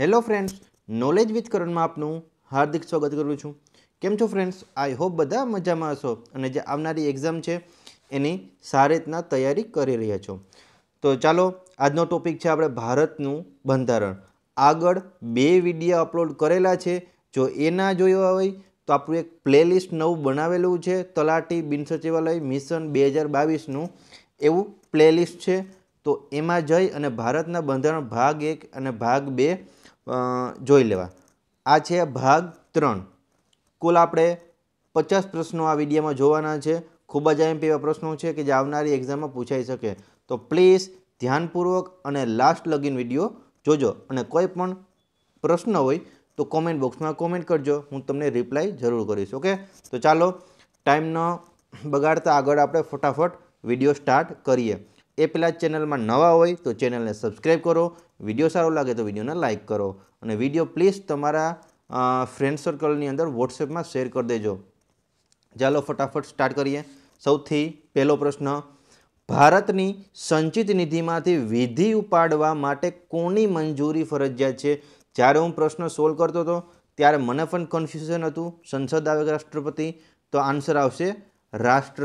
hello friends knowledge with કરણમાં આપનું હાર્દિક સ્વાગત કરું છું કેમ છો ફ્રેન્ડ્સ આઈ હોપ બધા મજામાં હશો અને જે આવનારી એક્ઝામ છે એની સારી રીતના તૈયારી કરી રહ્યા છો તો ચાલો આજનો ટોપિક છે આપણે ભારતનું બંધારણ આગળ બે વિડીયો અપલોડ કરેલા છે જો એ ના જોયો હોય તો આપણું એક પ્લેલિસ્ટ નવું બનાવેલું છે તલાટી બિન સચિવાલય મિશન બે હજાર બાવીસનું એવું પ્લેલિસ્ટ છે તો એમાં જઈ અને ભારતના બંધારણ ભાગ એક અને ભાગ બે જોઈ લેવા આ છે ભાગ ત્રણ કુલ આપણે પચાસ પ્રશ્નો આ વિડીયોમાં જોવાના છે ખૂબ જ એમ એવા પ્રશ્નો છે કે જે આવનારી એક્ઝામમાં પૂછાઈ શકે તો પ્લીઝ ધ્યાનપૂર્વક અને લાસ્ટ લગીન વિડીયો જોજો અને કોઈ પણ પ્રશ્ન હોય તો કોમેન્ટ બોક્સમાં કોમેન્ટ કરજો હું તમને રિપ્લાય જરૂર કરીશ ઓકે તો ચાલો ટાઈમ ન બગાડતા આગળ આપણે ફટાફટ વિડીયો સ્ટાર્ટ કરીએ એ પહેલાં ચેનલમાં નવા હોય તો ચેનલને સબસ્ક્રાઈબ કરો વિડીયો સારો લાગે તો વિડીયોને લાઇક કરો અને વિડીયો પ્લીઝ તમારા ફ્રેન્ડ સર્કલની અંદર વોટ્સએપમાં શેર કરી દેજો ચાલો ફટાફટ સ્ટાર્ટ કરીએ સૌથી પહેલો પ્રશ્ન ભારતની સંચિત નિધિમાંથી વિધિ ઉપાડવા માટે કોની મંજૂરી ફરજિયાત છે જ્યારે હું પ્રશ્ન સોલ્વ કરતો હતો ત્યારે મને પણ કન્ફ્યુઝન હતું સંસદ આવે રાષ્ટ્રપતિ તો આન્સર આવશે રાષ્ટ્ર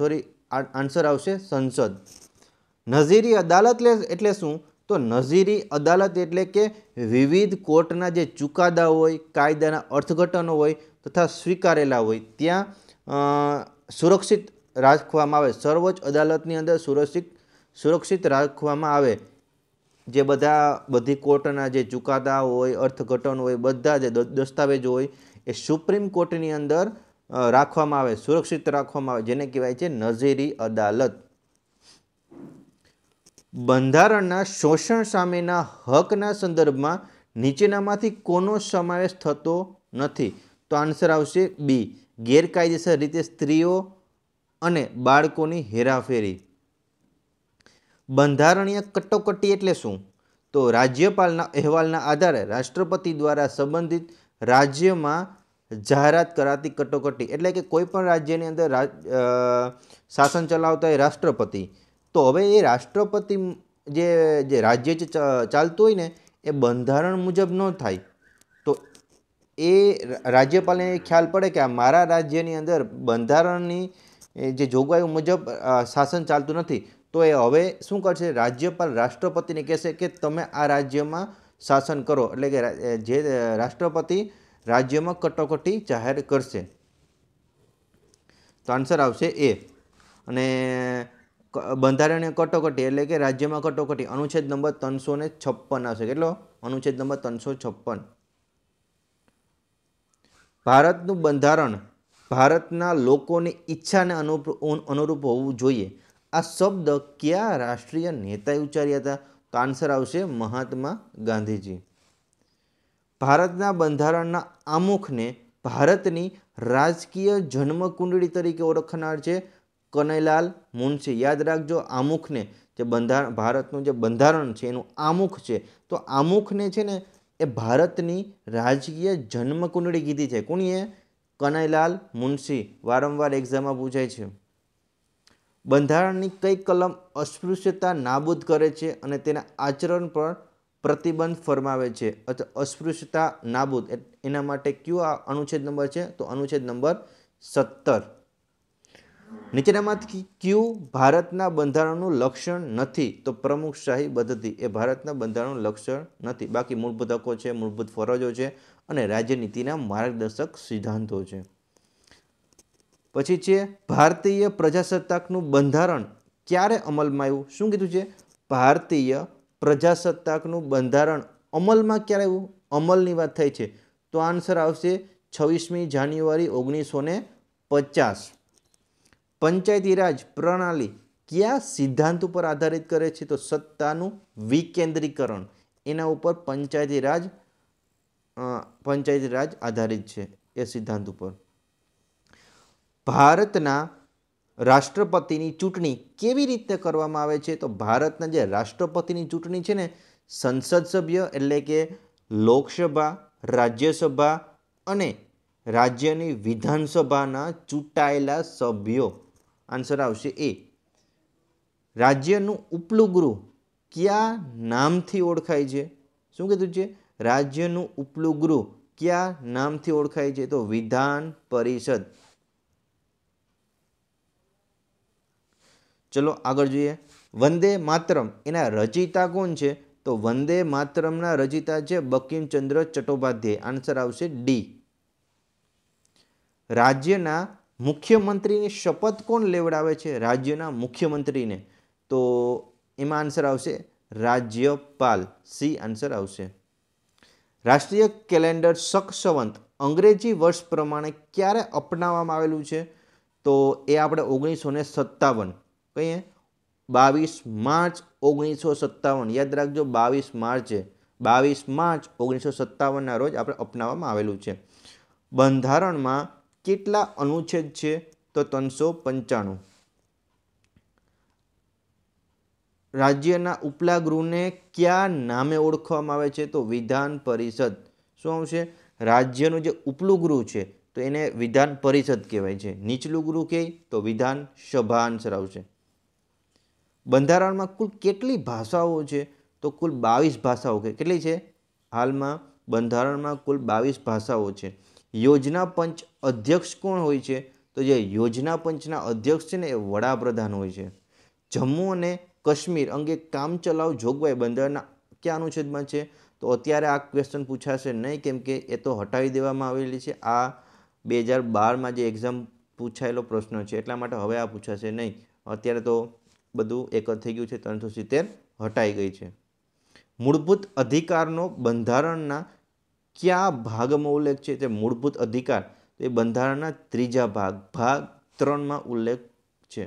સોરી આન્સર આવશે સંસદ નઝીરી અદાલત એટલે શું તો નઝીરી અદાલત એટલે કે વિવિધ કોર્ટના જે ચુકાદા હોય કાયદાના અર્થઘટનો હોય તથા સ્વીકારેલા હોય ત્યાં સુરક્ષિત રાખવામાં આવે સર્વોચ્ચ અદાલતની અંદર સુરક્ષિત સુરક્ષિત રાખવામાં આવે જે બધા બધી કોર્ટના જે ચુકાદા હોય અર્થઘટન હોય બધા જે દસ્તાવેજો હોય એ સુપ્રીમ કોર્ટની અંદર રાખવામાં આવે સુરક્ષિત રાખવામાં આવે જેને કહેવાય છે નઝેરી અદાલત બંધારણના શોષણ સામેના હકના સંદર્ભમાં નીચેનામાંથી કોનો સમાવેશ થતો નથી તો આન્સર આવશે બી ગેરકાયદેસર રીતે સ્ત્રીઓ અને બાળકોની હેરાફેરી બંધારણીય કટોકટી એટલે શું તો રાજ્યપાલના અહેવાલના આધારે રાષ્ટ્રપતિ દ્વારા સંબંધિત રાજ્યમાં જાહેરાત કરાતી કટોકટી એટલે કે કોઈપણ રાજ્યની અંદર શાસન ચલાવતા હોય રાષ્ટ્રપતિ તો હવે એ રાષ્ટ્રપતિ જે જે રાજ્ય ચાલતું હોય ને એ બંધારણ મુજબ ન થાય તો એ રાજ્યપાલને ખ્યાલ પડે કે આ મારા રાજ્યની અંદર બંધારણની જે જોગવાઈઓ મુજબ શાસન ચાલતું નથી તો એ હવે શું કરશે રાજ્યપાલ રાષ્ટ્રપતિને કહેશે કે તમે આ રાજ્યમાં શાસન કરો એટલે કે જે રાષ્ટ્રપતિ રાજ્યમાં કટોકટી જાહેર કરશે તો આન્સર આવશે એ અને બંધારણીય કટોકટી એટલે કે રાજ્યમાં કટોકટી અનુચ્છેદ નંબર ત્રણસો ને છપ્પન આવશે કેટલો અનુચ્છેદ નંબર ત્રણસો છપ્પન ભારતનું બંધારણ ભારતના લોકોની ઈચ્છાને અનુરૂપ અનુરૂપ હોવું જોઈએ આ શબ્દ કયા રાષ્ટ્રીય નેતાએ ઉચ્ચાર્યા હતા તો આન્સર આવશે મહાત્મા ગાંધીજી ભારતના બંધારણના આમુખને ભારતની રાજકીય જન્મકુંડળી તરીકે ઓળખનાર છે કનૈલાલ મુનશી યાદ રાખજો આમુખને જે બંધારણ ભારતનું જે બંધારણ છે એનું આમુખ છે તો આમુખને છે ને એ ભારતની રાજકીય જન્મકુંડળી કીધી છે કોણીએ કનૈલાલ મુનશી વારંવાર એક્ઝામમાં પૂછાય છે બંધારણની કઈ કલમ અસ્પૃશ્યતા નાબૂદ કરે છે અને તેના આચરણ પર પ્રતિબંધ ફરમાવે છે અથવા અસ્પૃશ્યતા નાબૂદ એના માટે કયો આ અનુચ્છેદ નંબર છે તો અનુચ્છેદ નંબર સત્તર નીચેનામાંથી ક્યુ ભારતના બંધારણનું લક્ષણ નથી તો પ્રમુખશાહી પદ્ધતિ એ ભારતના બંધારણનું લક્ષણ નથી બાકી મૂળભૂત હકો છે મૂળભૂત ફરજો છે અને રાજ્યનીતિના માર્ગદર્શક સિદ્ધાંતો છે પછી છે ભારતીય પ્રજાસત્તાકનું બંધારણ ક્યારે અમલમાં આવ્યું શું કીધું છે ભારતીય પ્રજાસત્તાકનું બંધારણ અમલમાં ક્યારે આવ્યું અમલની વાત થઈ છે તો આન્સર આવશે છવ્વીસમી જાન્યુઆરી ઓગણીસો ને પચાસ પંચાયતી રાજ પ્રણાલી કયા સિદ્ધાંત ઉપર આધારિત કરે છે તો સત્તાનું વિકેન્દ્રીકરણ એના ઉપર પંચાયતી રાજ પંચાયતી રાજ આધારિત છે એ સિદ્ધાંત ઉપર ભારતના રાષ્ટ્રપતિની ચૂંટણી કેવી રીતે કરવામાં આવે છે તો ભારતના જે રાષ્ટ્રપતિની ચૂંટણી છે ને સંસદ સભ્ય એટલે કે લોકસભા રાજ્યસભા અને રાજ્યની વિધાનસભાના ચૂંટાયેલા સભ્યો આન્સર આવશે એ રાજ્યનું ઉપલું ગૃહ કયા નામથી ઓળખાય છે શું કીધું છે રાજ્યનું ઉપલું ગૃહ કયા નામથી ઓળખાય છે તો વિધાન પરિષદ ચલો આગળ જોઈએ વંદે માતરમ એના રચિતા કોણ છે તો વંદે માતરમના રચિતા છે બકિમચંદ્ર ચટ્ટોપાધ્યાય આન્સર આવશે ડી રાજ્યના મુખ્યમંત્રીની શપથ કોણ લેવડાવે છે રાજ્યના મુખ્યમંત્રીને તો એમાં આન્સર આવશે રાજ્યપાલ સી આન્સર આવશે રાષ્ટ્રીય કેલેન્ડર સંવંત અંગ્રેજી વર્ષ પ્રમાણે ક્યારે અપનાવવામાં આવેલું છે તો એ આપણે ઓગણીસો ને સત્તાવન કહીએ બાવીસ માર્ચ ઓગણીસો સત્તાવન યાદ રાખજો બાવીસ માર્ચે બાવીસ માર્ચ ઓગણીસો સત્તાવનના રોજ આપણે અપનાવવામાં આવેલું છે બંધારણમાં કેટલા અનુચ્છેદ છે તો ત્રણસો પંચાણું રાજ્યના ઉપલા ગૃહને કયા નામે ઓળખવામાં આવે છે તો વિધાન પરિષદ શું આવશે રાજ્યનું જે ઉપલું ગૃહ છે તો એને વિધાન પરિષદ કહેવાય છે નીચલું ગૃહ કહે તો વિધાન સભા આન્સર આવશે બંધારણમાં કુલ કેટલી ભાષાઓ છે તો કુલ બાવીસ ભાષાઓ કે કેટલી છે હાલમાં બંધારણમાં કુલ બાવીસ ભાષાઓ છે યોજના પંચ અધ્યક્ષ કોણ હોય છે તો જે યોજના પંચના અધ્યક્ષ છે ને એ વડાપ્રધાન હોય છે જમ્મુ અને કાશ્મીર અંગે કામચલાઉ જોગવાઈ બંધારણના કયા અનુચ્છેદમાં છે તો અત્યારે આ ક્વેશ્ચન પૂછાશે નહીં કેમ કે એ તો હટાવી દેવામાં આવેલી છે આ બે હજાર બારમાં જે એક્ઝામ પૂછાયેલો પ્રશ્ન છે એટલા માટે હવે આ પૂછાશે નહીં અત્યારે તો બધું એક થઈ ગયું છે ત્રણસો સિત્તેર હટાઈ ગઈ છે મૂળભૂત અધિકારનો બંધારણના કયા ભાગમાં ઉલ્લેખ છે તે મૂળભૂત અધિકાર એ બંધારણના ત્રીજા ભાગ ભાગ ત્રણમાં ઉલ્લેખ છે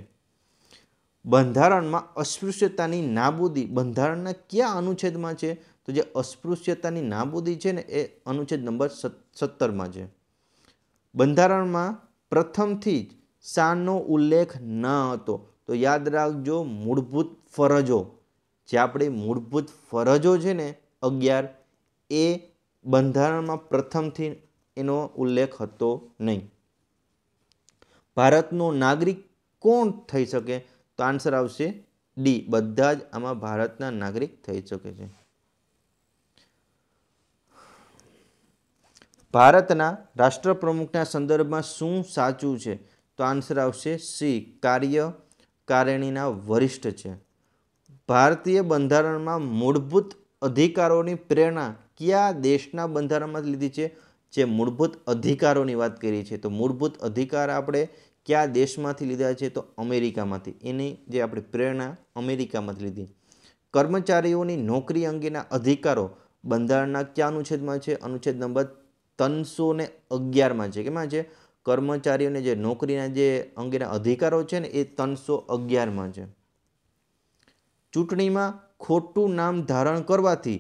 બંધારણમાં અસ્પૃશ્યતાની નાબૂદી બંધારણના કયા અનુચ્છેદમાં છે તો જે અસ્પૃશ્યતાની નાબૂદી છે ને એ અનુચ્છેદ નંબર સત્તરમાં છે બંધારણમાં પ્રથમથી જ શાનનો ઉલ્લેખ ન હતો તો યાદ રાખજો મૂળભૂત ફરજો જે આપણી મૂળભૂત ફરજો છે ને અગિયાર એ બંધારણમાં પ્રથમથી એનો ઉલ્લેખ હતો નહીં ભારતનો નાગરિક કોણ થઈ શકે તો આન્સર આવશે ડી બધા જ આમાં ભારતના નાગરિક થઈ શકે છે ભારતના રાષ્ટ્રપ્રમુખના સંદર્ભમાં શું સાચું છે તો આન્સર આવશે સી કાર્ય કારેણીના વરિષ્ઠ છે ભારતીય બંધારણમાં મૂળભૂત અધિકારોની પ્રેરણા કયા દેશના બંધારણમાં લીધી છે જે મૂળભૂત અધિકારોની વાત કરીએ છીએ તો મૂળભૂત અધિકાર આપણે કયા દેશમાંથી લીધા છે તો અમેરિકામાંથી એની જે આપણે પ્રેરણા અમેરિકામાંથી લીધી કર્મચારીઓની નોકરી અંગેના અધિકારો બંધારણના કયા અનુચ્છેદમાં છે અનુચ્છેદ નંબર ત્રણસો ને અગિયારમાં છે કેમાં છે કર્મચારીઓને જે નોકરીના જે અંગેના અધિકારો છે ને એ ત્રણસો અગિયારમાં છે ચૂંટણીમાં ખોટું નામ ધારણ કરવાથી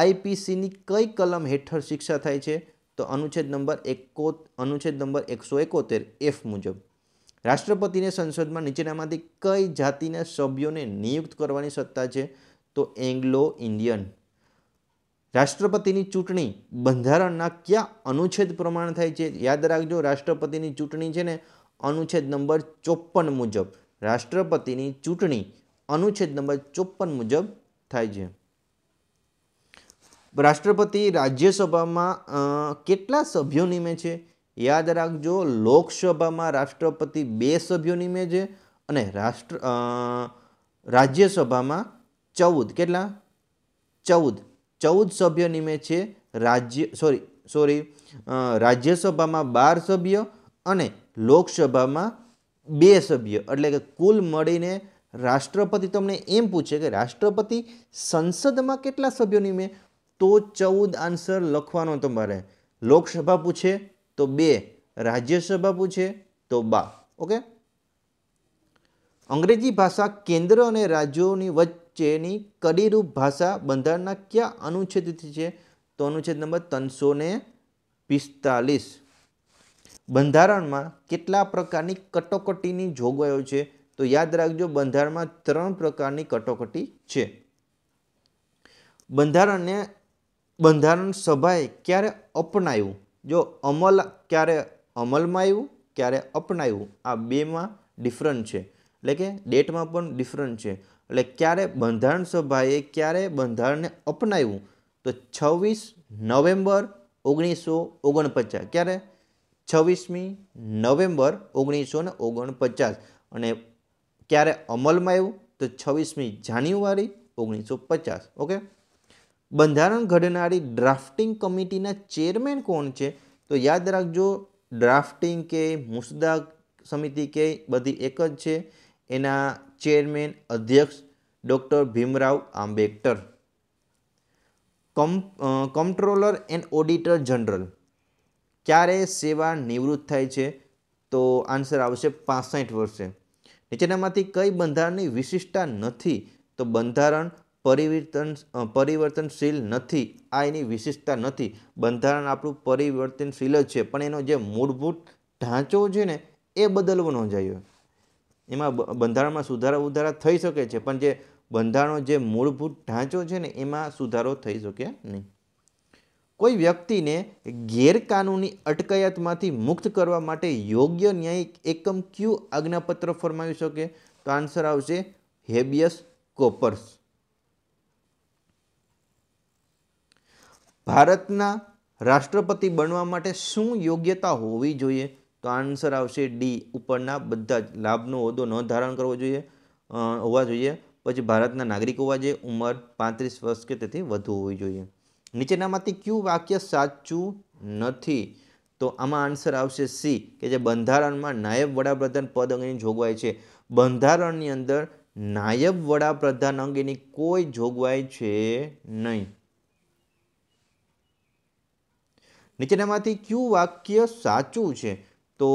આઈપીસીની કઈ કલમ હેઠળ શિક્ષા થાય છે તો અનુચ્છેદ નંબર એકો અનુચ્છેદ નંબર એકસો એકોતેર એફ મુજબ રાષ્ટ્રપતિને સંસદમાં નીચેનામાંથી કઈ જાતિના સભ્યોને નિયુક્ત કરવાની સત્તા છે તો એંગ્લો ઇન્ડિયન રાષ્ટ્રપતિની ચૂંટણી બંધારણના કયા અનુચ્છેદ પ્રમાણ થાય છે યાદ રાખજો રાષ્ટ્રપતિની ચૂંટણી છે ને અનુચ્છેદ નંબર ચોપન મુજબ રાષ્ટ્રપતિની ચૂંટણી અનુચ્છેદ નંબર ચોપન મુજબ થાય છે રાષ્ટ્રપતિ રાજ્યસભામાં કેટલા સભ્યો નિમે છે યાદ રાખજો લોકસભામાં રાષ્ટ્રપતિ બે સભ્યો નિમે છે અને રાષ્ટ્ર રાજ્યસભામાં ચૌદ કેટલા ચૌદ ચૌદ સભ્ય નિમે છે રાજ્ય સોરી સોરી રાજ્યસભામાં બાર સભ્ય અને લોકસભામાં બે સભ્ય એટલે કે કુલ મળીને રાષ્ટ્રપતિ તમને એમ પૂછે કે રાષ્ટ્રપતિ સંસદમાં કેટલા સભ્યો નિમે તો ચૌદ આન્સર લખવાનો તમારે લોકસભા પૂછે તો બે રાજ્યસભા પૂછે તો બા ઓકે અંગ્રેજી ભાષા કેન્દ્ર અને રાજ્યોની વચ્ચે વચ્ચેની કડીરૂપ ભાષા બંધારણના કયા અનુચ્છેદથી છે તો અનુચ્છેદ નંબર ત્રણસો ને પિસ્તાલીસ બંધારણમાં કેટલા પ્રકારની કટોકટીની જોગવાઈઓ છે તો યાદ રાખજો બંધારણમાં ત્રણ પ્રકારની કટોકટી છે બંધારણને બંધારણ સભાએ ક્યારે અપનાવ્યું જો અમલ ક્યારે અમલમાં આવ્યું ક્યારે અપનાવ્યું આ બેમાં ડિફરન્ટ છે એટલે કે ડેટમાં પણ ડિફરન્ટ છે એટલે ક્યારે બંધારણ સભાએ ક્યારે બંધારણને અપનાવ્યું તો છવ્વીસ નવેમ્બર ઓગણીસો ઓગણપચાસ ક્યારે છવ્વીસમી નવેમ્બર ઓગણીસો ને ઓગણપચાસ અને ક્યારે અમલમાં આવ્યું તો છવ્વીસમી જાન્યુઆરી ઓગણીસો પચાસ ઓકે બંધારણ ઘડનારી ડ્રાફ્ટિંગ કમિટીના ચેરમેન કોણ છે તો યાદ રાખજો ડ્રાફ્ટિંગ કે મુસદ્દા સમિતિ કે બધી એક જ છે એના ચેરમેન અધ્યક્ષ ડૉક્ટર ભીમરાવ આંબેડકર કમ કમ્ટ્રોલર એન્ડ ઓડિટર જનરલ ક્યારે સેવા નિવૃત્ત થાય છે તો આન્સર આવશે પાસઠ વર્ષે નીચેનામાંથી કઈ બંધારણની વિશિષ્ટતા નથી તો બંધારણ પરિવર્તન પરિવર્તનશીલ નથી આ એની વિશિષ્ટતા નથી બંધારણ આપણું પરિવર્તનશીલ જ છે પણ એનો જે મૂળભૂત ઢાંચો છે ને એ બદલવો ન જોઈએ એમાં બંધારણમાં સુધારા ઉધારા થઈ શકે છે પણ જે બંધારણો જે મૂળભૂત ઢાંચો છે ને એમાં સુધારો થઈ શકે નહીં કોઈ વ્યક્તિને ગેરકાનૂની અટકાયતમાંથી મુક્ત કરવા માટે યોગ્ય ન્યાયિક એકમ ક્યુ આજ્ઞાપત્ર ફરમાવી શકે તો આન્સર આવશે હેબિયસ કોપર્સ ભારતના રાષ્ટ્રપતિ બનવા માટે શું યોગ્યતા હોવી જોઈએ તો આન્સર આવશે ડી ઉપરના બધા જ લાભનો હોદ્દો ન ધારણ કરવો જોઈએ હોવા જોઈએ પછી ભારતના નાગરિક હોવા જોઈએ ઉંમર પાંત્રીસ વર્ષ કે તેથી વધુ હોવી જોઈએ નીચેનામાંથી કયું વાક્ય સાચું નથી તો આમાં આન્સર આવશે સી કે જે બંધારણમાં નાયબ વડાપ્રધાન પદ અંગેની જોગવાઈ છે બંધારણની અંદર નાયબ વડાપ્રધાન અંગેની કોઈ જોગવાઈ છે નહીં નીચેનામાંથી કયું વાક્ય સાચું છે તો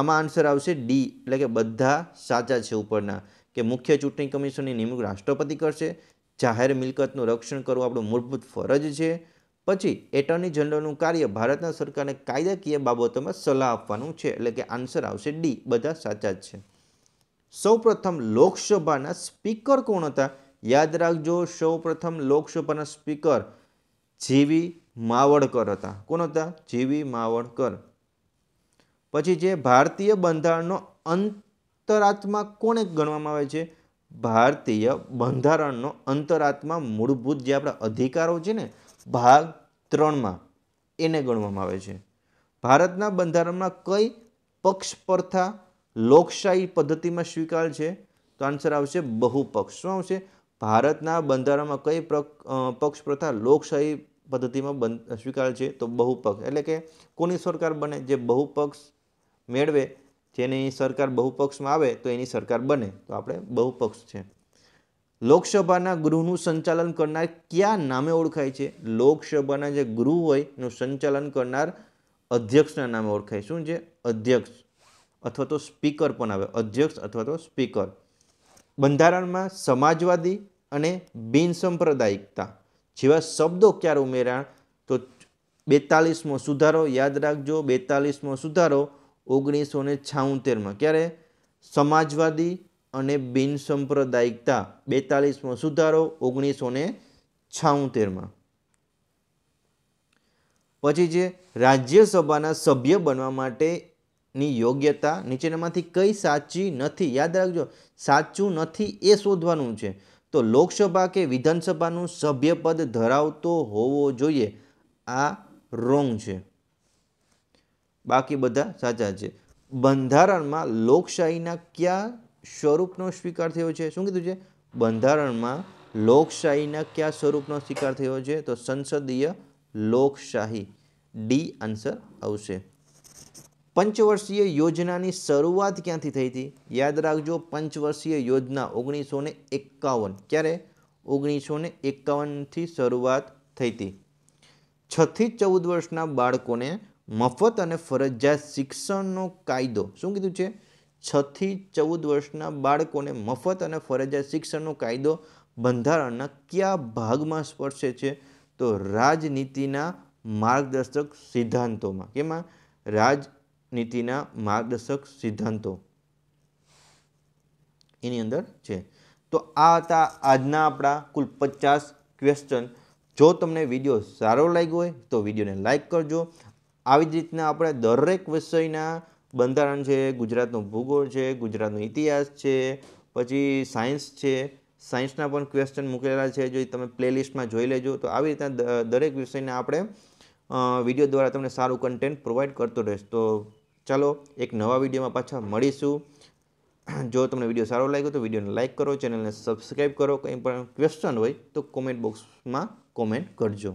આમાં આન્સર આવશે ડી એટલે કે બધા સાચા છે ઉપરના કે મુખ્ય ચૂંટણી કમિશનની નિમણૂક રાષ્ટ્રપતિ કરશે જાહેર મિલકતનું રક્ષણ કરવું આપણું મૂળભૂત ફરજ છે પછી એટર્ની જનરલનું કાર્ય ભારતના સરકારને કાયદાકીય બાબતોમાં સલાહ આપવાનું છે એટલે કે આન્સર આવશે ડી બધા સાચા જ છે સૌપ્રથમ લોકસભાના સ્પીકર કોણ હતા યાદ રાખજો સૌપ્રથમ લોકસભાના સ્પીકર જીવી માવડકર હતા કોણ હતા જીવી માવડકર પછી જે ભારતીય બંધારણનો અંતરાત્મા કોને ગણવામાં આવે છે ભારતીય બંધારણનો અંતરાત્મા મૂળભૂત જે આપણા અધિકારો છે ને ભાગ ત્રણમાં એને ગણવામાં આવે છે ભારતના બંધારણમાં કઈ પક્ષ પ્રથા લોકશાહી પદ્ધતિમાં સ્વીકાર છે તો આન્સર આવશે બહુપક્ષ શું આવશે ભારતના બંધારણમાં કઈ પક્ષ પ્રથા લોકશાહી પદ્ધતિમાં સ્વીકાર છે તો બહુપક્ષ એટલે કે કોની સરકાર બને જે બહુપક્ષ મેળવે જેની સરકાર બહુપક્ષમાં આવે તો એની સરકાર બને તો આપણે બહુપક્ષ છે લોકસભાના ગૃહનું સંચાલન કરનાર ક્યાં નામે ઓળખાય છે લોકસભાના જે ગૃહ હોય એનું સંચાલન કરનાર અધ્યક્ષના નામે ઓળખાય શું છે અધ્યક્ષ અથવા તો સ્પીકર પણ આવે અધ્યક્ષ અથવા તો સ્પીકર બંધારણમાં સમાજવાદી અને બિનસાંપ્રદાયિકતા જેવા શબ્દો ક્યારે ઉમેરાણ તો બેતાલીસમો સુધારો યાદ રાખજો બેતાલીસમો સુધારો ઓગણીસો ને છાઉતેરમાં ક્યારે સમાજવાદી અને બિનસાંપ્રદાયિકતા બેતાલીસમો સુધારો ઓગણીસો ને છાઉતેરમાં પછી જે રાજ્યસભાના સભ્ય બનવા માટેની યોગ્યતા નીચેનામાંથી કઈ સાચી નથી યાદ રાખજો સાચું નથી એ શોધવાનું છે તો લોકસભા કે વિધાનસભાનું સભ્યપદ ધરાવતો હોવો જોઈએ આ રોંગ છે બાકી બધા સાચા છે બંધારણમાં લોકશાહીના કયા સ્વરૂપનો સ્વીકાર થયો છે શું કીધું છે બંધારણમાં લોકશાહીના કયા સ્વરૂપનો સ્વીકાર થયો છે તો સંસદીય લોકશાહી ડી આન્સર આવશે પંચવર્ષીય યોજનાની શરૂઆત ક્યાંથી થઈ હતી યાદ રાખજો પંચવર્ષીય યોજના ઓગણીસો ને એકાવન ક્યારે ઓગણીસો ને એકાવનથી શરૂઆત થઈ હતી છથી ચૌદ વર્ષના બાળકોને મફત અને ફરજિયાત શિક્ષણનો કાયદો શું કીધું છે છથી ચૌદ વર્ષના બાળકોને મફત અને ફરજિયાત શિક્ષણનો કાયદો બંધારણના કયા ભાગમાં સ્પર્શે છે તો રાજનીતિના માર્ગદર્શક સિદ્ધાંતોમાં કેમાં રાજનીતિના માર્ગદર્શક સિદ્ધાંતો એની અંદર છે તો આ હતા આજના આપણા કુલ પચાસ ક્વેશ્ચન જો તમને વિડીયો સારો લાગ્યો હોય તો વિડીયોને લાઇક કરજો આવી જ રીતના આપણે દરેક વિષયના બંધારણ છે ગુજરાતનો ભૂગોળ છે ગુજરાતનો ઇતિહાસ છે પછી સાયન્સ છે સાયન્સના પણ ક્વેશ્ચન મૂકેલા છે જો તમે પ્લેલિસ્ટમાં જોઈ લેજો તો આવી રીતના દરેક વિષયને આપણે વિડીયો દ્વારા તમને સારું કન્ટેન્ટ પ્રોવાઈડ કરતો રહીશ તો ચાલો એક નવા વિડીયોમાં પાછા મળીશું જો તમને વિડીયો સારો લાગ્યો તો વિડીયોને લાઇક કરો ચેનલને સબસ્ક્રાઈબ કરો કંઈ પણ ક્વેશ્ચન હોય તો કોમેન્ટ બોક્સમાં કોમેન્ટ કરજો